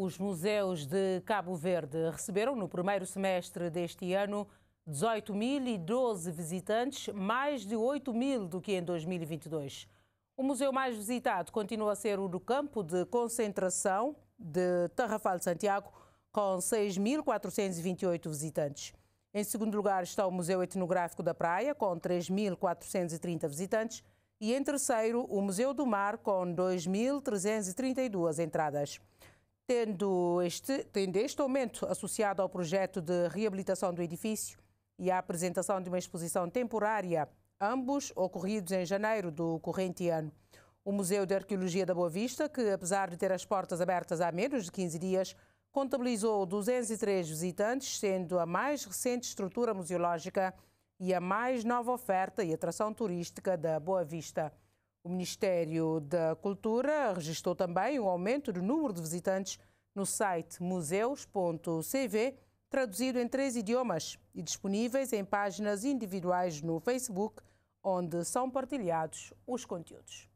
Os museus de Cabo Verde receberam no primeiro semestre deste ano 18.012 visitantes, mais de 8 mil do que em 2022. O museu mais visitado continua a ser o do campo de concentração de Tarrafal de Santiago, com 6.428 visitantes. Em segundo lugar está o Museu Etnográfico da Praia, com 3.430 visitantes. E em terceiro, o Museu do Mar, com 2.332 entradas tendo este, tendo este aumento associado ao projeto de reabilitação do edifício e à apresentação de uma exposição temporária, ambos ocorridos em janeiro do corrente ano. O Museu de Arqueologia da Boa Vista, que apesar de ter as portas abertas há menos de 15 dias, contabilizou 203 visitantes, sendo a mais recente estrutura museológica e a mais nova oferta e atração turística da Boa Vista. O Ministério da Cultura registrou também um aumento do número de visitantes no site museus.cv, traduzido em três idiomas e disponíveis em páginas individuais no Facebook, onde são partilhados os conteúdos.